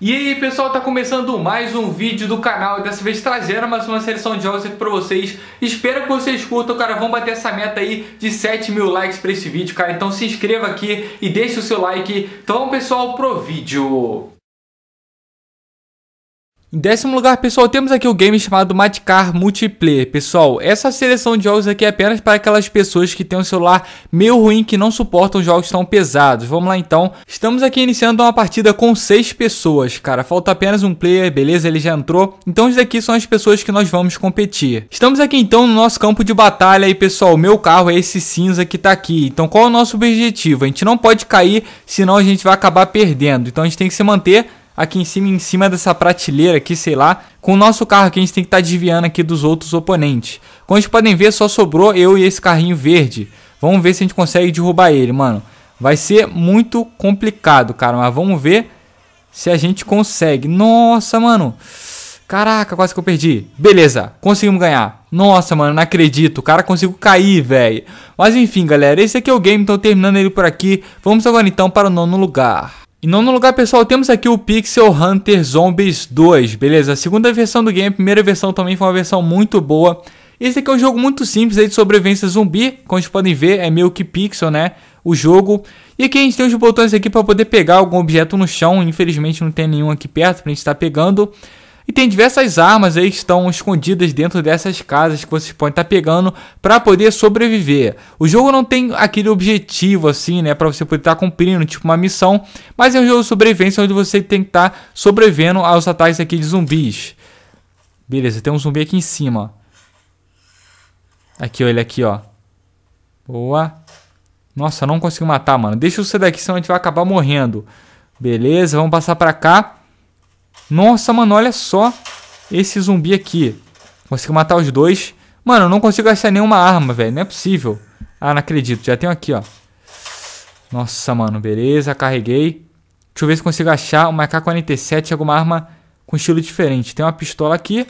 E aí pessoal, tá começando mais um vídeo do canal dessa vez trazendo mais uma seleção de jogos aqui pra vocês Espero que vocês curtam, cara, vamos bater essa meta aí de 7 mil likes pra esse vídeo, cara Então se inscreva aqui e deixe o seu like Então pessoal, pro vídeo! Em décimo lugar, pessoal, temos aqui o game chamado Matcar Multiplayer. Pessoal, essa seleção de jogos aqui é apenas para aquelas pessoas que têm um celular meio ruim que não suportam jogos tão pesados. Vamos lá então. Estamos aqui iniciando uma partida com seis pessoas, cara. Falta apenas um player, beleza? Ele já entrou. Então isso daqui são as pessoas que nós vamos competir. Estamos aqui então no nosso campo de batalha e, pessoal, meu carro é esse cinza que tá aqui. Então qual é o nosso objetivo? A gente não pode cair, senão a gente vai acabar perdendo. Então a gente tem que se manter aqui em cima, em cima dessa prateleira aqui, sei lá, com o nosso carro que a gente tem que estar tá desviando aqui dos outros oponentes. Como vocês podem ver, só sobrou eu e esse carrinho verde. Vamos ver se a gente consegue derrubar ele, mano. Vai ser muito complicado, cara, mas vamos ver se a gente consegue. Nossa, mano. Caraca, quase que eu perdi. Beleza, conseguimos ganhar. Nossa, mano, não acredito. O cara conseguiu cair, velho. Mas enfim, galera, esse aqui é o game, então terminando ele por aqui. Vamos agora então para o nono lugar. Em nono lugar, pessoal, temos aqui o Pixel Hunter Zombies 2, beleza? A segunda versão do game, a primeira versão também foi uma versão muito boa. Esse aqui é um jogo muito simples aí de sobrevivência zumbi, como vocês podem ver, é meio que pixel, né? O jogo. E aqui a gente tem os botões aqui para poder pegar algum objeto no chão, infelizmente não tem nenhum aqui perto para a gente estar tá pegando. E tem diversas armas aí que estão escondidas dentro dessas casas que vocês podem estar tá pegando para poder sobreviver. O jogo não tem aquele objetivo assim, né, para você poder estar tá cumprindo, tipo uma missão, mas é um jogo de sobrevivência onde você tem que estar tá sobrevivendo aos ataques aqui de zumbis. Beleza, tem um zumbi aqui em cima. Aqui, olha ele aqui, ó. Boa. Nossa, não consigo matar, mano. Deixa eu sair daqui, senão a gente vai acabar morrendo. Beleza, vamos passar pra cá. Nossa, mano, olha só esse zumbi aqui. Consigo matar os dois. Mano, eu não consigo achar nenhuma arma, velho. Não é possível. Ah, não acredito. Já tenho aqui, ó. Nossa, mano. Beleza, carreguei. Deixa eu ver se consigo achar uma AK-47, alguma arma com estilo diferente. Tem uma pistola aqui.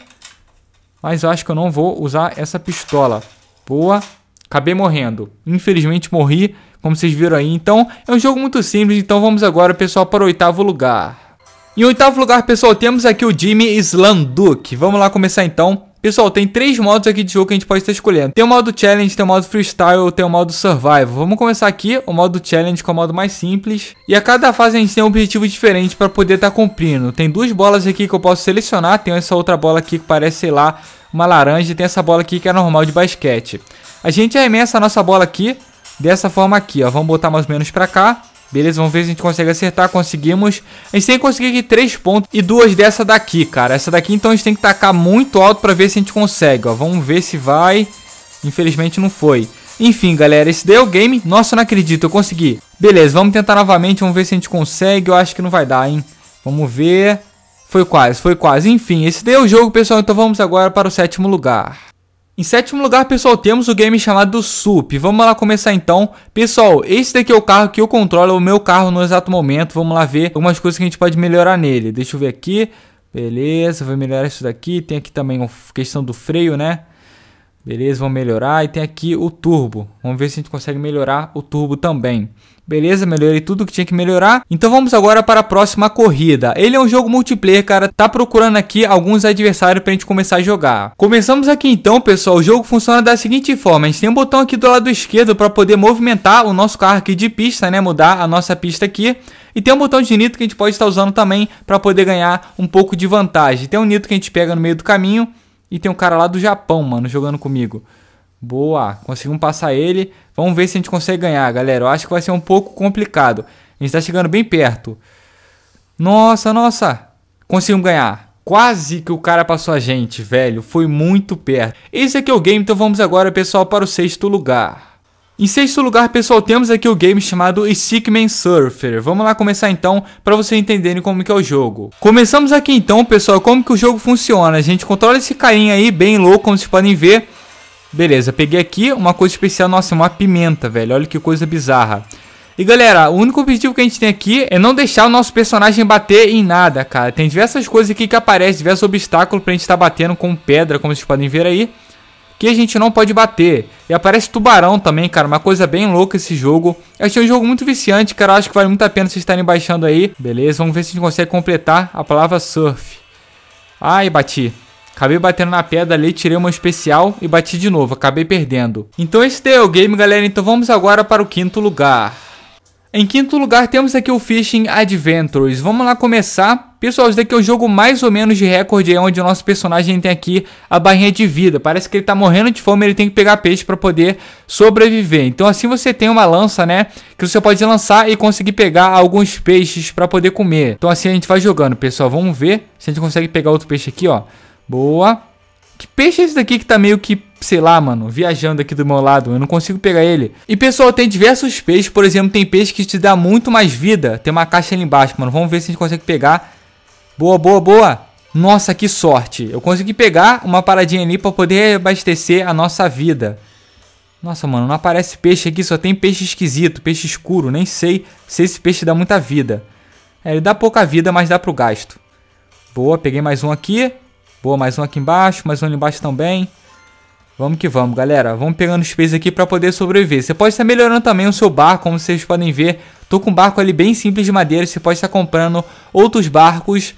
Mas eu acho que eu não vou usar essa pistola. Boa. Acabei morrendo. Infelizmente morri, como vocês viram aí. Então, é um jogo muito simples. Então vamos agora, pessoal, para o oitavo lugar. Em oitavo lugar, pessoal, temos aqui o Jimmy Slanduk. Vamos lá começar então. Pessoal, tem três modos aqui de jogo que a gente pode estar escolhendo. Tem o modo Challenge, tem o modo Freestyle, tem o modo Survival. Vamos começar aqui o modo Challenge, que é o modo mais simples. E a cada fase a gente tem um objetivo diferente para poder estar tá cumprindo. Tem duas bolas aqui que eu posso selecionar. Tem essa outra bola aqui que parece, sei lá, uma laranja. E tem essa bola aqui que é normal de basquete. A gente arremessa a nossa bola aqui dessa forma aqui, ó. Vamos botar mais ou menos para cá. Beleza, vamos ver se a gente consegue acertar. Conseguimos. A gente tem que conseguir aqui três pontos e duas dessa daqui, cara. Essa daqui, então, a gente tem que tacar muito alto pra ver se a gente consegue, ó. Vamos ver se vai. Infelizmente não foi. Enfim, galera, esse deu é o game. Nossa, não acredito, eu consegui. Beleza, vamos tentar novamente, vamos ver se a gente consegue. Eu acho que não vai dar, hein. Vamos ver. Foi quase, foi quase. Enfim, esse deu é o jogo, pessoal. Então vamos agora para o sétimo lugar. Em sétimo lugar, pessoal, temos o game chamado SUP. Vamos lá começar então. Pessoal, esse daqui é o carro que eu controlo, é o meu carro no exato momento. Vamos lá ver algumas coisas que a gente pode melhorar nele. Deixa eu ver aqui. Beleza, vou melhorar isso daqui. Tem aqui também a questão do freio, né? Beleza, vamos melhorar. E tem aqui o turbo. Vamos ver se a gente consegue melhorar o turbo também. Beleza, melhorei tudo que tinha que melhorar. Então vamos agora para a próxima corrida. Ele é um jogo multiplayer, cara. Tá procurando aqui alguns adversários pra gente começar a jogar. Começamos aqui então, pessoal. O jogo funciona da seguinte forma. A gente tem um botão aqui do lado esquerdo para poder movimentar o nosso carro aqui de pista, né? Mudar a nossa pista aqui. E tem um botão de nitro que a gente pode estar usando também para poder ganhar um pouco de vantagem. Tem um nitro que a gente pega no meio do caminho. E tem um cara lá do Japão, mano, jogando comigo. Boa, conseguimos passar ele. Vamos ver se a gente consegue ganhar, galera. Eu acho que vai ser um pouco complicado. A gente tá chegando bem perto. Nossa, nossa. Conseguimos ganhar. Quase que o cara passou a gente, velho. Foi muito perto. Esse aqui é o game, então vamos agora, pessoal, para o sexto lugar. Em sexto lugar, pessoal, temos aqui o game chamado Stickman Surfer. Vamos lá começar então, para vocês entenderem como que é o jogo. Começamos aqui então, pessoal, como que o jogo funciona. A gente controla esse carinha aí, bem louco, como vocês podem ver. Beleza, peguei aqui uma coisa especial. Nossa, uma pimenta, velho. Olha que coisa bizarra. E galera, o único objetivo que a gente tem aqui é não deixar o nosso personagem bater em nada, cara. Tem diversas coisas aqui que aparecem, diversos obstáculos pra gente estar tá batendo com pedra, como vocês podem ver aí. Que a gente não pode bater. E aparece tubarão também, cara. Uma coisa bem louca esse jogo. Eu achei um jogo muito viciante, cara. Eu acho que vale muito a pena vocês estarem baixando aí. Beleza, vamos ver se a gente consegue completar a palavra surf. Ai, bati. Acabei batendo na pedra ali, tirei uma especial e bati de novo, acabei perdendo. Então esse daí é o game, galera. Então vamos agora para o quinto lugar. Em quinto lugar temos aqui o Fishing Adventures. Vamos lá começar. Pessoal, esse daqui é o jogo mais ou menos de recorde, onde o nosso personagem tem aqui a barrinha de vida. Parece que ele tá morrendo de fome, ele tem que pegar peixe para poder sobreviver. Então assim você tem uma lança, né, que você pode lançar e conseguir pegar alguns peixes para poder comer. Então assim a gente vai jogando, pessoal. Vamos ver se a gente consegue pegar outro peixe aqui, ó. Boa. Que peixe é esse daqui que tá meio que, sei lá, mano, viajando aqui do meu lado? Eu não consigo pegar ele. E, pessoal, tem diversos peixes. Por exemplo, tem peixe que te dá muito mais vida. Tem uma caixa ali embaixo, mano. Vamos ver se a gente consegue pegar. Boa, boa, boa. Nossa, que sorte. Eu consegui pegar uma paradinha ali pra poder abastecer a nossa vida. Nossa, mano, não aparece peixe aqui. Só tem peixe esquisito, peixe escuro. Nem sei se esse peixe dá muita vida. É, ele dá pouca vida, mas dá pro gasto. Boa, peguei mais um aqui. Boa, mais um aqui embaixo, mais um ali embaixo também. Vamos que vamos, galera. Vamos pegando space aqui para poder sobreviver. Você pode estar melhorando também o seu barco, como vocês podem ver. Tô com um barco ali bem simples de madeira. Você pode estar comprando outros barcos.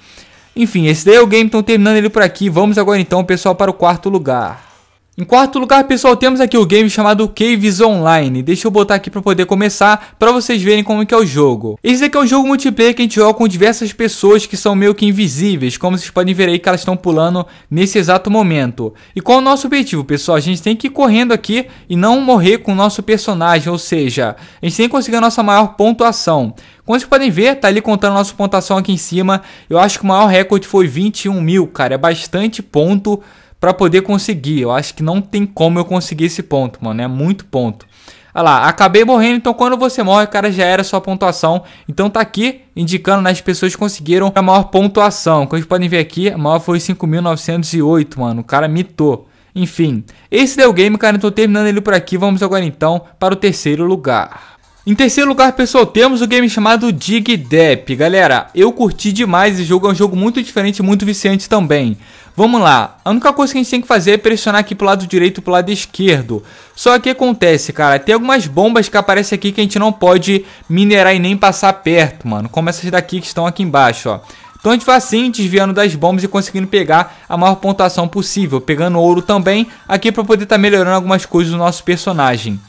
Enfim, esse daí é o game. Então, terminando ele por aqui. Vamos agora, então, pessoal, para o quarto lugar. Em quarto lugar, pessoal, temos aqui o game chamado Caves Online. Deixa eu botar aqui para poder começar, para vocês verem como que é o jogo. Esse aqui é um jogo multiplayer que a gente joga com diversas pessoas que são meio que invisíveis, como vocês podem ver aí que elas estão pulando nesse exato momento. E qual é o nosso objetivo, pessoal? A gente tem que ir correndo aqui e não morrer com o nosso personagem, ou seja, a gente tem que conseguir a nossa maior pontuação. Como vocês podem ver, tá ali contando a nossa pontuação aqui em cima. Eu acho que o maior recorde foi 21 mil, cara. É bastante ponto para poder conseguir. Eu acho que não tem como eu conseguir esse ponto, mano. É muito ponto. Olha lá, acabei morrendo, então quando você morre, cara, já era sua pontuação. Então tá aqui indicando nas né, pessoas que conseguiram a maior pontuação. Como vocês podem ver aqui, a maior foi 5.908, mano. O cara mitou. Enfim, esse é o game, cara. Então terminando ele por aqui. Vamos agora então para o terceiro lugar. Em terceiro lugar, pessoal, temos o game chamado Dig Dep. Galera, eu curti demais esse jogo, é um jogo muito diferente e muito viciante também. Vamos lá. A única coisa que a gente tem que fazer é pressionar aqui pro lado direito e pro lado esquerdo. Só que acontece, cara, tem algumas bombas que aparecem aqui que a gente não pode minerar e nem passar perto, mano. Como essas daqui que estão aqui embaixo, ó. Então a gente vai assim, desviando das bombas e conseguindo pegar a maior pontuação possível. Pegando ouro também, aqui para poder estar tá melhorando algumas coisas do nosso personagem.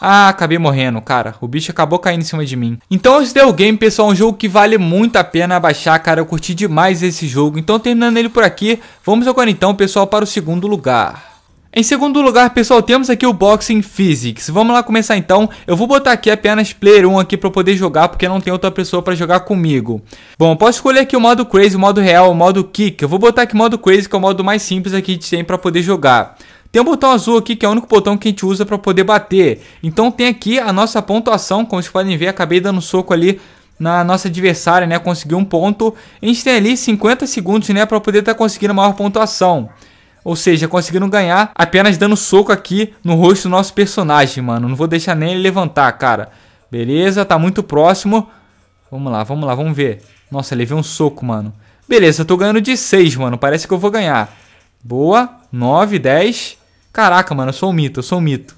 Ah, acabei morrendo, cara. O bicho acabou caindo em cima de mim. Então esse é o game, pessoal. É um jogo que vale muito a pena baixar, cara. Eu curti demais esse jogo. Então terminando ele por aqui, vamos agora então, pessoal, para o segundo lugar. Em segundo lugar, pessoal, temos aqui o Boxing Physics. Vamos lá começar então. Eu vou botar aqui apenas Player 1 aqui para poder jogar, porque não tem outra pessoa para jogar comigo. Bom, eu posso escolher aqui o modo Crazy, o modo Real, o modo Kick. Eu vou botar aqui o modo Crazy, que é o modo mais simples aqui que tem para poder jogar. Tem um botão azul aqui, que é o único botão que a gente usa para poder bater. Então tem aqui a nossa pontuação, como vocês podem ver, acabei dando um soco ali na nossa adversária, né, conseguiu um ponto. A gente tem ali 50 segundos, né, para poder estar tá conseguindo maior pontuação. Ou seja, conseguindo ganhar apenas dando soco aqui no rosto do nosso personagem, mano. Não vou deixar nem ele levantar, cara. Beleza, tá muito próximo. Vamos lá, vamos lá, vamos ver. Nossa, levei um soco, mano. Beleza, tô ganhando de 6, mano. Parece que eu vou ganhar. Boa. 9, 10. Caraca, mano, eu sou um mito, eu sou um mito.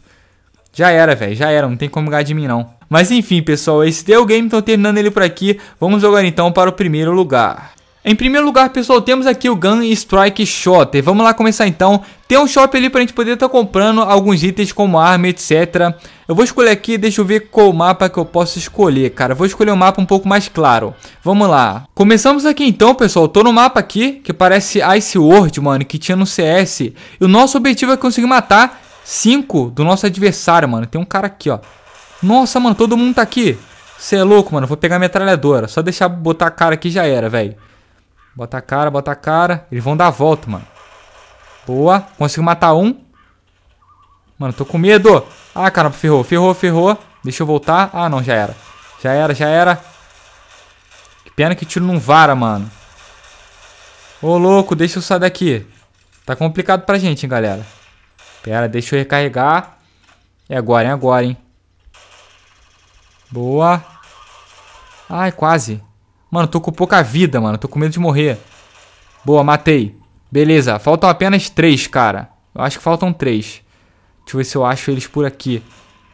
Já era, velho, já era, não tem como ganhar de mim não. Mas enfim, pessoal, esse deu o game, então terminando ele por aqui. Vamos agora então para o primeiro lugar. Em primeiro lugar, pessoal, temos aqui o Gun Strike Shotter. Vamos lá começar então. Tem um shop ali para a gente poder estar tá comprando alguns itens como arma, etc. Eu vou escolher aqui, deixa eu ver qual mapa que eu posso escolher, cara. vou escolher um mapa um pouco mais claro. Vamos lá. Começamos aqui então, pessoal. tô no mapa aqui, que parece Ice World, mano, que tinha no CS. E o nosso objetivo é conseguir matar 5 do nosso adversário, mano. Tem um cara aqui, ó. Nossa, mano, todo mundo tá aqui. Você é louco, mano. Vou pegar a metralhadora. Só deixar botar a cara aqui já era, velho. Bota a cara, bota a cara. Eles vão dar a volta, mano. Boa. Consigo matar um. Mano, tô com medo. Ah, caramba, ferrou, ferrou, ferrou. Deixa eu voltar. Ah, não, já era. Já era, já era. Que pena que tiro não vara, mano. Ô, louco, deixa eu sair daqui. Tá complicado pra gente, hein, galera. Pera, deixa eu recarregar. É agora, é agora, hein. Boa. Ai, quase. Mano, tô com pouca vida, mano. Tô com medo de morrer. Boa, matei. Beleza, faltam apenas três, cara. Eu acho que faltam três. Deixa eu ver se eu acho eles por aqui.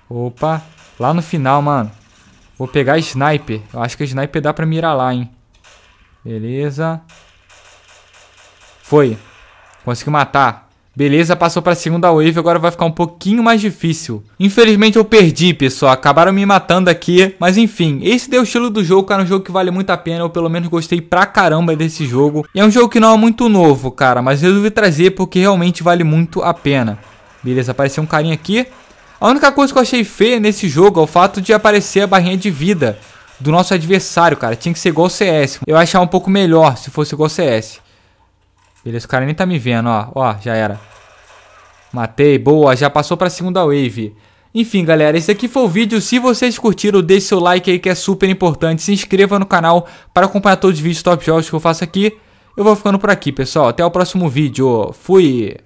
Opa, lá no final, mano. Vou pegar sniper. Eu acho que sniper dá pra mirar lá, hein. Beleza. Foi. Consegui matar. Beleza, passou para a segunda wave, agora vai ficar um pouquinho mais difícil. Infelizmente eu perdi, pessoal, acabaram me matando aqui, mas enfim, esse deu o estilo do jogo, cara, um jogo que vale muito a pena, eu pelo menos gostei pra caramba desse jogo. E é um jogo que não é muito novo, cara, mas resolvi trazer porque realmente vale muito a pena. Beleza, apareceu um carinha aqui. A única coisa que eu achei feia nesse jogo é o fato de aparecer a barrinha de vida do nosso adversário, cara. Tinha que ser igual CS. Eu achava um pouco melhor se fosse igual CS. Beleza, o cara nem tá me vendo, ó. Ó, já era. Matei, boa, já passou pra segunda wave. Enfim, galera, esse aqui foi o vídeo. Se vocês curtiram, deixe seu like aí que é super importante. Se inscreva no canal para acompanhar todos os vídeos top jogos que eu faço aqui. Eu vou ficando por aqui, pessoal. Até o próximo vídeo. Fui!